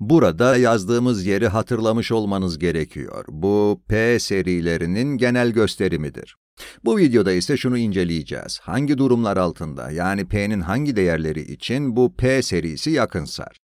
Burada yazdığımız yeri hatırlamış olmanız gerekiyor. Bu P serilerinin genel gösterimidir. Bu videoda ise şunu inceleyeceğiz. Hangi durumlar altında yani P'nin hangi değerleri için bu P serisi yakınsar?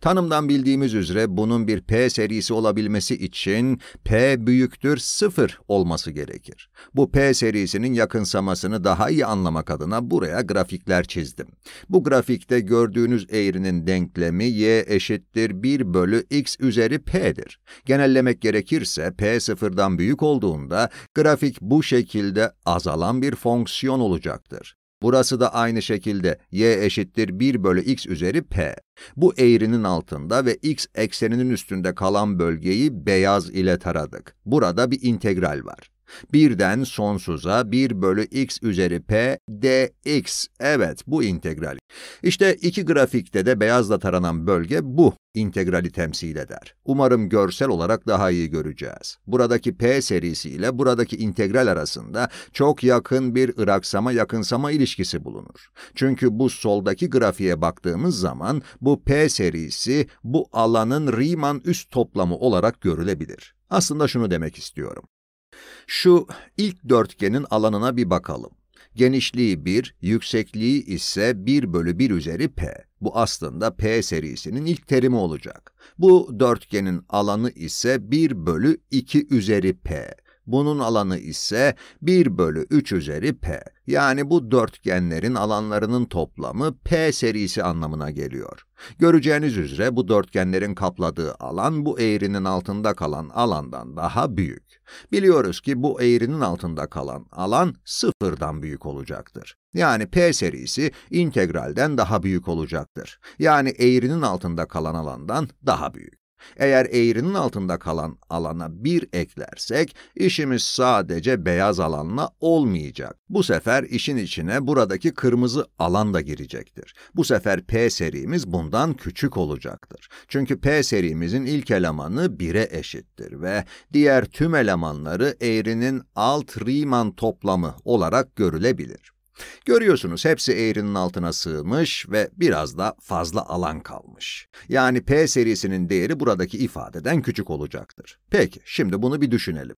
Tanımdan bildiğimiz üzere bunun bir P serisi olabilmesi için P büyüktür 0 olması gerekir. Bu P serisinin yakınsamasını daha iyi anlamak adına buraya grafikler çizdim. Bu grafikte gördüğünüz eğrinin denklemi y eşittir 1 bölü x üzeri p'dir. Genellemek gerekirse p sıfırdan büyük olduğunda grafik bu şekilde azalan bir fonksiyon olacaktır. Burası da aynı şekilde y eşittir 1 bölü x üzeri p. Bu eğrinin altında ve x ekseninin üstünde kalan bölgeyi beyaz ile taradık. Burada bir integral var. Birden sonsuza 1 bölü x üzeri p dx. Evet bu integral. İşte iki grafikte de beyazla taranan bölge bu integrali temsil eder. Umarım görsel olarak daha iyi göreceğiz. Buradaki p serisi ile buradaki integral arasında çok yakın bir ıraksama yakınsama ilişkisi bulunur. Çünkü bu soldaki grafiğe baktığımız zaman bu p serisi bu alanın Riemann üst toplamı olarak görülebilir. Aslında şunu demek istiyorum. Şu ilk dörtgenin alanına bir bakalım. Genişliği 1, yüksekliği ise 1 bölü 1 üzeri p. Bu aslında p serisinin ilk terimi olacak. Bu dörtgenin alanı ise 1 bölü 2 üzeri p. Bunun alanı ise 1 bölü 3 üzeri P. Yani bu dörtgenlerin alanlarının toplamı P serisi anlamına geliyor. Göreceğiniz üzere bu dörtgenlerin kapladığı alan bu eğrinin altında kalan alandan daha büyük. Biliyoruz ki bu eğrinin altında kalan alan sıfırdan büyük olacaktır. Yani P serisi integralden daha büyük olacaktır. Yani eğrinin altında kalan alandan daha büyük. Eğer eğrinin altında kalan alana bir eklersek, işimiz sadece beyaz alanla olmayacak. Bu sefer işin içine buradaki kırmızı alan da girecektir. Bu sefer P serimiz bundan küçük olacaktır. Çünkü P serimizin ilk elemanı 1'e eşittir ve diğer tüm elemanları eğrinin alt Riemann toplamı olarak görülebilir. Görüyorsunuz hepsi eğrinin altına sığmış ve biraz da fazla alan kalmış. Yani P serisinin değeri buradaki ifadeden küçük olacaktır. Peki, şimdi bunu bir düşünelim.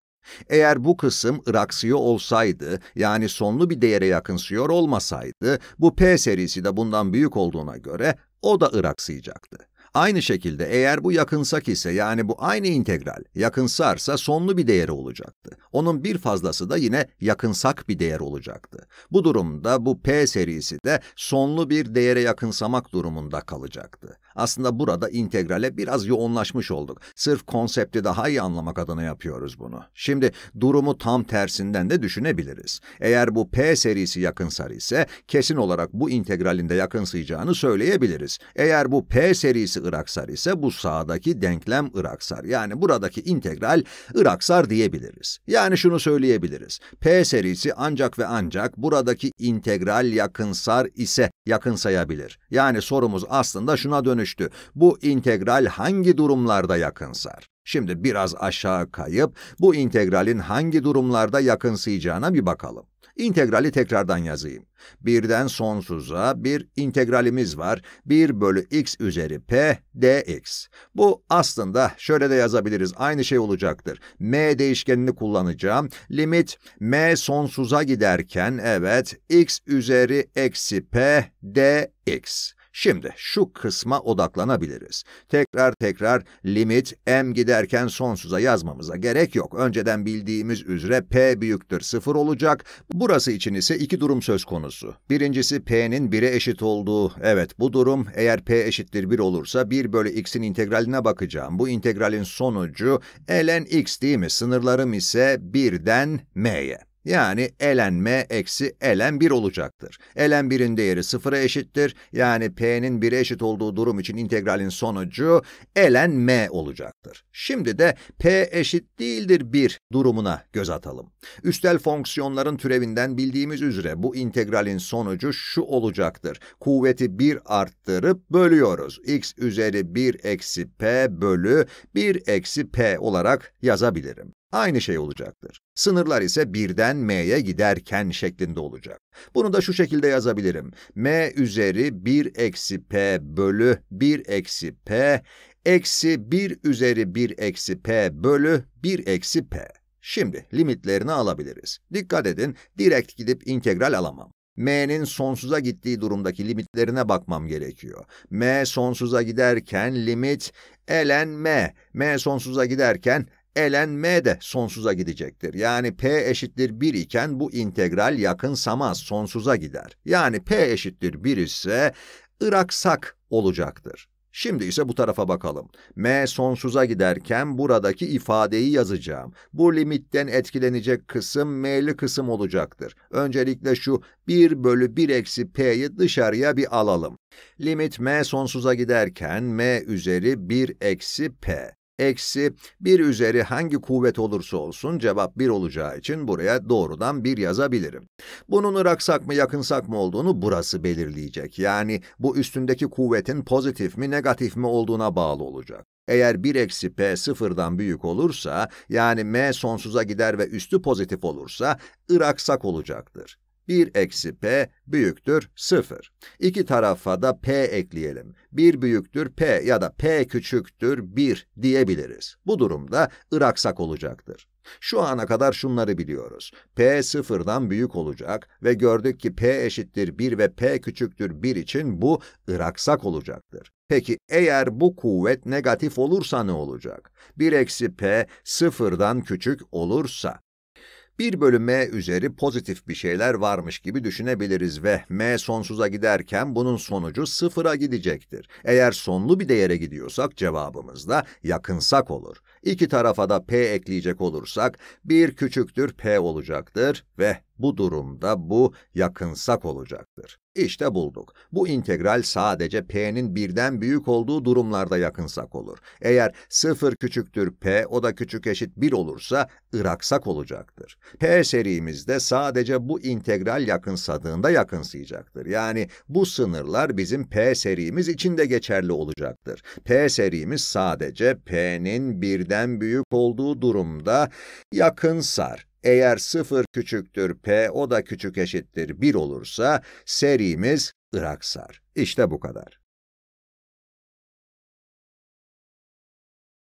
Eğer bu kısım ıraksıyor olsaydı, yani sonlu bir değere yakınsıyor olmasaydı, bu P serisi de bundan büyük olduğuna göre o da ıraksayacaktı. Aynı şekilde eğer bu yakınsak ise yani bu aynı integral yakınsarsa sonlu bir değeri olacaktı. Onun bir fazlası da yine yakınsak bir değer olacaktı. Bu durumda bu P serisi de sonlu bir değere yakınsamak durumunda kalacaktı. Aslında burada integrale biraz yoğunlaşmış olduk. Sırf konsepti daha iyi anlamak adına yapıyoruz bunu. Şimdi durumu tam tersinden de düşünebiliriz. Eğer bu P serisi yakınsar ise kesin olarak bu integralinde yakınsayacağını söyleyebiliriz. Eğer bu P serisi ıraksar ise bu sağdaki denklem ıraksar. Yani buradaki integral ıraksar diyebiliriz. Yani şunu söyleyebiliriz. P serisi ancak ve ancak buradaki integral yakınsar ise yakınsayabilir. Yani sorumuz aslında şuna dönüş görmüştü. Bu integral hangi durumlarda yakınsar? Şimdi biraz aşağı kayıp bu integralin hangi durumlarda yakınsayacağına bir bakalım. İntegrali tekrardan yazayım. Birden sonsuza bir integralimiz var. 1 bölü x üzeri p dx. Bu aslında şöyle de yazabiliriz. Aynı şey olacaktır. m değişkenini kullanacağım. Limit m sonsuza giderken evet x üzeri eksi p dx. Şimdi şu kısma odaklanabiliriz. Tekrar tekrar limit m giderken sonsuza yazmamıza gerek yok. Önceden bildiğimiz üzere p büyüktür 0 olacak. Burası için ise iki durum söz konusu. Birincisi p'nin 1'e eşit olduğu. Evet bu durum eğer p eşittir 1 olursa 1 bölü x'in integraline bakacağım. Bu integralin sonucu ln x değil mi? Sınırlarım ise 1'den m'ye. Yani ln m eksi ln 1 olacaktır. ln 1'in değeri sıfıra eşittir. Yani p'nin 1'e eşit olduğu durum için integralin sonucu ln m olacaktır. Şimdi de p eşit değildir 1 durumuna göz atalım. Üstel fonksiyonların türevinden bildiğimiz üzere bu integralin sonucu şu olacaktır. Kuvveti 1 arttırıp bölüyoruz. x üzeri 1 eksi p bölü 1 eksi p olarak yazabilirim. Aynı şey olacaktır. Sınırlar ise birden m'ye giderken şeklinde olacak. Bunu da şu şekilde yazabilirim. m üzeri 1 eksi p bölü 1 eksi p eksi 1 üzeri 1 eksi p bölü 1 eksi p. Şimdi limitlerini alabiliriz. Dikkat edin, direkt gidip integral alamam. m'nin sonsuza gittiği durumdaki limitlerine bakmam gerekiyor. m sonsuza giderken limit ln m, m sonsuza giderken ln m de sonsuza gidecektir. Yani p eşittir 1 iken bu integral yakınsamaz sonsuza gider. Yani p eşittir 1 ise Iraksak olacaktır. Şimdi ise bu tarafa bakalım. m sonsuza giderken buradaki ifadeyi yazacağım. Bu limitten etkilenecek kısım m'li kısım olacaktır. Öncelikle şu 1 bölü 1 eksi p'yi dışarıya bir alalım. Limit m sonsuza giderken m üzeri 1 eksi p eksi 1 üzeri hangi kuvvet olursa olsun cevap 1 olacağı için buraya doğrudan 1 yazabilirim. Bunun ıraksak mı yakınsak mı olduğunu burası belirleyecek. Yani bu üstündeki kuvvetin pozitif mi negatif mi olduğuna bağlı olacak. Eğer 1 eksi p sıfırdan büyük olursa, yani m sonsuza gider ve üstü pozitif olursa, ıraksak olacaktır. 1 eksi p büyüktür 0. İki tarafa da p ekleyelim. 1 büyüktür p ya da p küçüktür 1 diyebiliriz. Bu durumda Iraksak olacaktır. Şu ana kadar şunları biliyoruz. p 0'dan büyük olacak ve gördük ki p eşittir 1 ve p küçüktür 1 için bu Iraksak olacaktır. Peki eğer bu kuvvet negatif olursa ne olacak? 1 eksi p 0'dan küçük olursa, 1 bölü m üzeri pozitif bir şeyler varmış gibi düşünebiliriz ve m sonsuza giderken bunun sonucu sıfıra gidecektir. Eğer sonlu bir değere gidiyorsak cevabımız da yakınsak olur. İki tarafa da p ekleyecek olursak 1 küçüktür p olacaktır ve bu durumda bu yakınsak olacaktır. İşte bulduk. Bu integral sadece p'nin birden büyük olduğu durumlarda yakınsak olur. Eğer 0 küçüktür p, o da küçük eşit 1 olursa ıraksak olacaktır. p serimizde sadece bu integral yakınsadığında yakınsayacaktır. Yani bu sınırlar bizim p serimiz için de geçerli olacaktır. p serimiz sadece p'nin birden birden büyük olduğu durumda yakın sar. Eğer 0 küçüktür P, o da küçük eşittir 1 olursa serimiz Irak sar. İşte bu kadar.